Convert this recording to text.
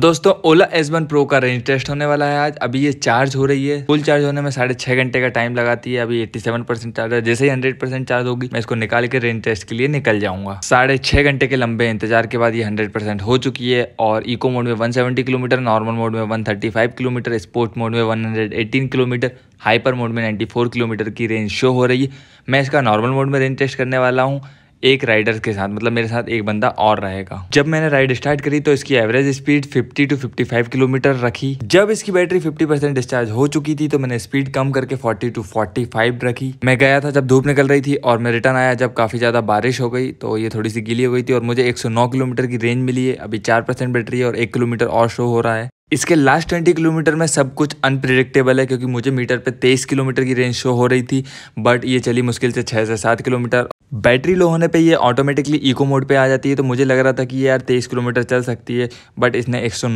दोस्तों Ola S one pro का range test होने वाला है आज अभी ये चार्ज हो रही है फुल चार्ज होने में साढ़े छह घंटे का टाइम लगाती है अभी 87 परसेंट चार्ज है जैसे ही 100 परसेंट चार्ज होगी मैं इसको निकाल के रेंज टेस्ट के लिए निकल जाऊंगा साढ़े छह घंटे के लंबे इंतजार के बाद ये 100 परसेंट हो चुकी है और इको मोड में वन किलोमीटर नॉर्मल मोड में वन किलोमीटर स्पोर्ट मोड में वन किलोमीटर हाइपर मोड में नाइन्टी किलोमीटर की रेंज शो हो रही है मैं इसका नॉर्मल मोड में रेंज टेस्ट करने वाला हूँ एक राइडर के साथ मतलब मेरे साथ एक बंदा और रहेगा जब मैंने राइड स्टार्ट करी तो इसकी एवरेज स्पीड 50 टू 55 किलोमीटर रखी जब इसकी बैटरी 50 परसेंट डिस्चार्ज हो चुकी थी तो मैंने स्पीड कम करके 40 टू 45 रखी मैं गया था जब धूप निकल रही थी और मैं रिटर्न आया जब काफी ज्यादा बारिश हो गई तो ये थोड़ी सी गिली हो गई थी और मुझे एक किलोमीटर की रेंज मिली है अभी चार बैटरी है और एक किलोमीटर और शो हो रहा है इसके लास्ट ट्वेंटी किलोमीटर में सब कुछ अनप्रिडिक्टेबल है क्योंकि मुझे मीटर पे तेईस किलोमीटर की रेंज शो हो रही थी बट ये चली मुश्किल से छः से सात किलोमीटर बैटरी लो होने पे ये ऑटोमेटिकली इको मोड पे आ जाती है तो मुझे लग रहा था कि ये यार तेईस किलोमीटर चल सकती है बट इसने एक